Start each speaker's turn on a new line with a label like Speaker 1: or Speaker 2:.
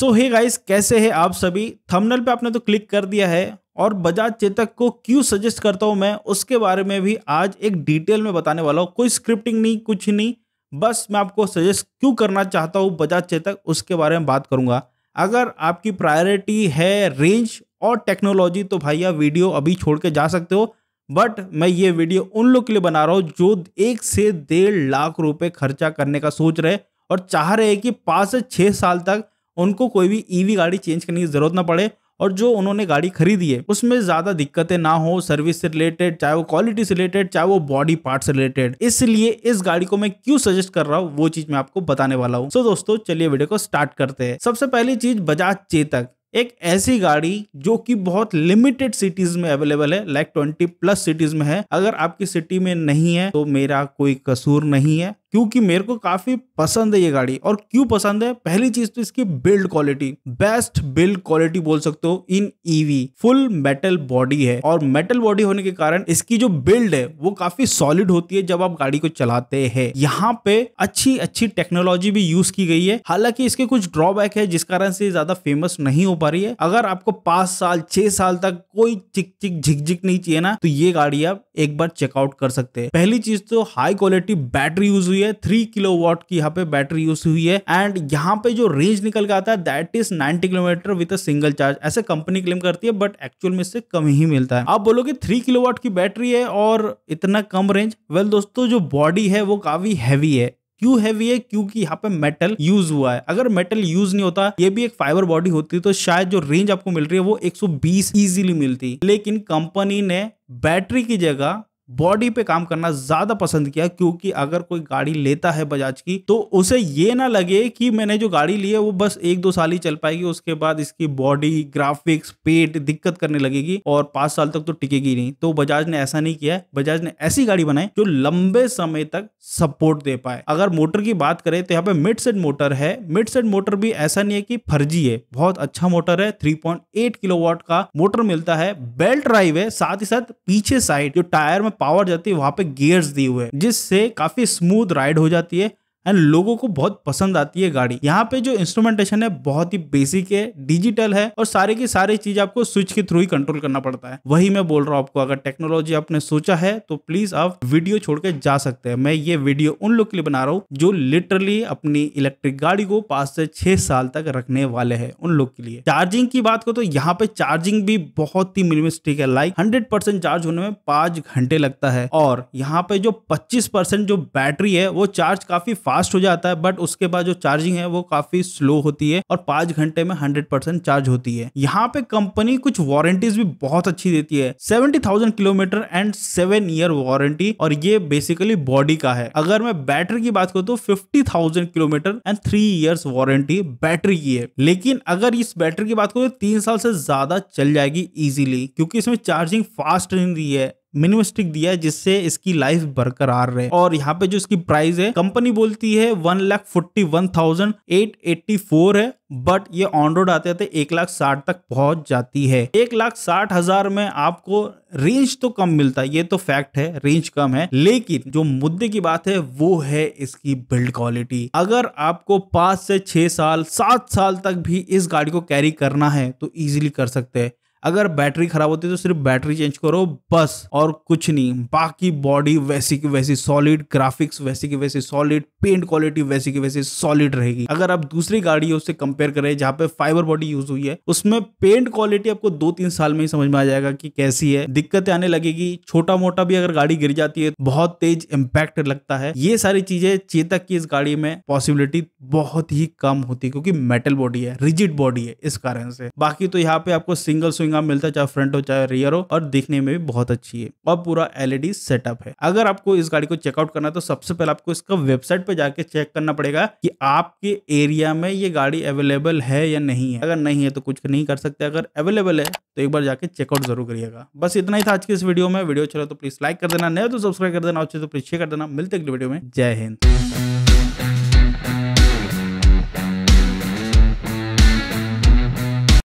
Speaker 1: सो hey guys कैसे हैं आप सभी थंबनेल पे आपने तो क्लिक कर दिया है और बजाज चेतक को क्यों सजेस्ट करता हूं मैं उसके बारे में भी आज एक डिटेल में बताने वाला हूं कोई स्क्रिप्टिंग नहीं कुछ नहीं बस मैं आपको सजेस्ट क्यों करना चाहता हूं बजाज चेतक उसके बारे में बात करूंगा अगर आपकी प्रायोरिटी है रेंज और टेक्नोलॉजी तो भैया वीडियो अभी छोड़ के जा सकते हो बट मैं ये वीडियो उन लोग के लिए बना रहा हूँ जो एक से डेढ़ लाख रुपए खर्चा करने का सोच रहे और चाह रहे हैं कि पाँच से छः साल तक उनको कोई भी ईवी e गाड़ी चेंज करने की जरूरत ना पड़े और जो उन्होंने गाड़ी खरीदी है उसमें ज्यादा दिक्कतें ना हो सर्विस से रिलेटेड चाहे वो क्वालिटी से रिलेटेड चाहे वो बॉडी पार्ट से रिलेटेड इसलिए इस गाड़ी को मैं क्यों सजेस्ट कर रहा हूँ वो चीज मैं आपको बताने वाला हूँ सो so, दोस्तों चलिए वीडियो को स्टार्ट करते हैं सबसे पहली चीज बजाज चेतक एक ऐसी गाड़ी जो कि बहुत लिमिटेड सिटीज में अवेलेबल है लाइक ट्वेंटी प्लस सिटीज में है अगर आपकी सिटी में नहीं है तो मेरा कोई कसूर नहीं है क्योंकि मेरे को काफ़ी पसंद है ये गाड़ी और क्यों पसंद है पहली चीज़ तो इसकी build quality best build quality बोल सकते हो इन ईवी फुल मेटल बॉडी है और मेटल बॉडी होने के कारण इसकी जो बिल्ड है वो काफ़ी सॉलिड होती है जब आप गाड़ी को चलाते हैं यहाँ पे अच्छी अच्छी टेक्नोलॉजी भी यूज़ की गई है हालांकि इसके कुछ ड्रॉबैक है जिस कारण से ज़्यादा फेमस नहीं हो पा रही है अगर आपको पांच साल छह साल तक कोई चिक चिक झिकझिक नहीं चाहिए ना तो ये गाड़ी आप एक बार चेकआउट कर सकते हैं पहली चीज़ तो हाई क्वालिटी बैटरी यूज हुई हुई है थ्री किलो वॉट की यहाँ पे बैटरी यूज हुई है एंड यहाँ पे जो रेंज निकल के आता है that is ninety kilometre with single charge ऐसे कंपनी क्लेम करती है बट एक्चुअल में इससे कम ही मिलता है आप बोलोगे थ्री किलो वॉट की बैटरी है और इतना कम रेंज वेल दोस्तों जो बॉडी है वो काफी हैवी है क्यों हैवी है क्योंकि यहाँ पे मेटल यूज हुआ है अगर मेटल यूज नहीं होता ये भी एक फाइबर बॉडी होती तो शायद जो रेंज आपको मिल रही है वो 120 इजीली मिलती लेकिन कंपनी ने बैटरी की जगह बॉडी पे काम करना ज्यादा पसंद किया क्योंकि अगर कोई गाड़ी लेता है बजाज की तो उसे ये ना लगे कि मैंने जो गाड़ी ली है वो बस एक दो साल ही चल पाएगी उसके बाद इसकी बॉडी ग्राफिक्स पेट दिक्कत करने लगेगी और पांच साल तक तो टिकेगी नहीं तो बजाज ने ऐसा नहीं किया बजाज ने ऐसी गाड़ी बनाई जो लंबे समय तक सपोर्ट दे पाए अगर मोटर की बात करें तो यहाँ पे मिड सेट मोटर है मिड सेट मोटर भी ऐसा नहीं है कि फर्जी है बहुत अच्छा मोटर है किलो वॉट का मोटर मिलता है बेल्ट ड्राइव है साथ ही साथ पीछे साइड जो टायर में पावर जाती है वहां पे गियर्स दिए हुए हैं जिससे काफी स्मूथ राइड हो जाती है एंड लोगों को बहुत पसंद आती है गाड़ी यहाँ पे जो इंस्ट्रूमेंटेशन है बहुत ही बेसिक है डिजिटल है और सारे की सारी चीज आपको स्विच के थ्रू ही कंट्रोल करना पड़ता है वही मैं बोल रहा हूँ आपको अगर टेक्नोलॉजी आपने सोचा है तो प्लीज आप वीडियो छोड़ के जा सकते हैं मैं ये वीडियो उन लोग के लिए बना रहा हूँ जो लिटरली अपनी इलेक्ट्रिक गाड़ी को पांच से छह साल तक रखने वाले है उन लोग के लिए चार्जिंग की बात करो तो यहाँ पे चार्जिंग भी बहुत ही मिनिमिस्टिक है लाइक हंड्रेड परसेंट चार्ज होने में पांच घंटे लगता है और यहाँ पे जो पच्चीस परसेंट जो बैटरी है वो चार्ज काफी फास्ट हो जाता है बट उसके बाद जो चार्जिंग है वो काफी स्लो होती है और पांच घंटे में हंड्रेड परसेंट चार्ज होती है यहाँ पे कंपनी कुछ वारंटीज भी बहुत अच्छी देती है seventy thousand kilometre and seven year warranty और ये बेसिकली बॉडी का है अगर मैं बैटरी की बात करूँ तो fifty thousand kilometre and three years warranty battery की है लेकिन अगर इस बैटरी की बात करूँ तो तीन साल से ज्यादा चल जाएगी इजिली क्योंकि इसमें चार्जिंग फास्ट नहीं रही है मिनिमम स्टिक दिया है जिससे इसकी लाइफ बरकरार रहे और यहाँ पे जो इसकी प्राइस है कंपनी बोलती है one lakh forty one thousand eight eighty four है बट ये ऑन रोड आते आते एक लाख साठ तक पहुंच जाती है एक लाख साठ हजार में आपको रेंज तो कम मिलता है ये तो फैक्ट है रेंज कम है लेकिन जो मुद्दे की बात है वो है इसकी बिल्ड क्वालिटी अगर आपको पांच से छह साल सात साल तक भी इस गाड़ी को कैरी करना है तो इजीली कर सकते हैं अगर बैटरी खराब होती है तो सिर्फ बैटरी चेंज करो बस और कुछ नहीं बाकी बॉडी वैसी की वैसी सॉलिड ग्राफिक्स वैसी की वैसी सॉलिड पेंट क्वालिटी वैसी की वैसी सॉलिड रहेगी अगर आप दूसरी गाड़ियों से कंपेयर करें जहां पे फाइबर बॉडी यूज हुई है उसमें पेंट क्वालिटी आपको दो तीन साल में ही समझ में आ जाएगा कि कैसी है दिक्कतें आने लगेगी छोटा मोटा भी अगर गाड़ी गिर जाती है बहुत तेज इम्पैक्ट लगता है ये सारी चीजें चेतक की इस गाड़ी में पॉसिबिलिटी बहुत ही कम होती है क्योंकि मेटल बॉडी है रिजिड बॉडी है इस कारण से बाकी तो यहाँ पे आपको सिंगल स्विंग फ्लोरिंग आप मिलता है चाहे फ्रंट हो चाहे रियर हो और दिखने में भी बहुत अच्छी है और पूरा एलईडी सेटअप e है अगर आपको इस गाड़ी को चेकआउट करना है तो सबसे पहले आपको इसका वेबसाइट पे जाके चेक करना पड़ेगा कि आपके एरिया में ये गाड़ी अवेलेबल है या नहीं है अगर नहीं है तो कुछ नहीं कर सकते अगर अवेलेबल है तो एक बार जाके चेकआउट जरूर करिएगा बस इतना ही था आज की इस वीडियो में वीडियो चलो अच्छा तो प्लीज लाइक कर देना नया तो सब्सक्राइब कर देना अच्छे तो प्लीज शेयर कर देना मिलते अगली वीडियो में जय हिंद